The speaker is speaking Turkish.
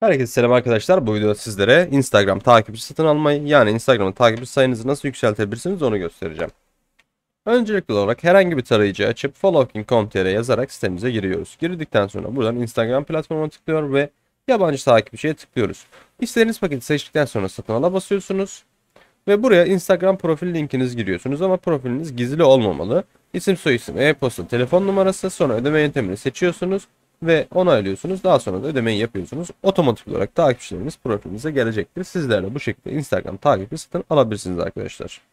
Herkese selam arkadaşlar. Bu videoda sizlere Instagram takipçi satın almayı yani Instagram'ın takipçi sayınızı nasıl yükseltebilirsiniz onu göstereceğim. Öncelikli olarak herhangi bir tarayıcı açıp following.com.tr yazarak sitemize giriyoruz. Girdikten sonra buradan Instagram platformuna tıklıyor ve yabancı takipçiye tıklıyoruz. İstediğiniz paketi seçtikten sonra satın ala basıyorsunuz. Ve buraya Instagram profil linkiniz giriyorsunuz ama profiliniz gizli olmamalı. İsim soyisim, e-posta, telefon numarası sonra ödeme yöntemini seçiyorsunuz ve onaylıyorsunuz. Daha sonra da ödemeyi yapıyorsunuz. Otomatik olarak takipçileriniz profilinize gelecektir. Sizlerle bu şekilde Instagram takibi satın alabilirsiniz arkadaşlar.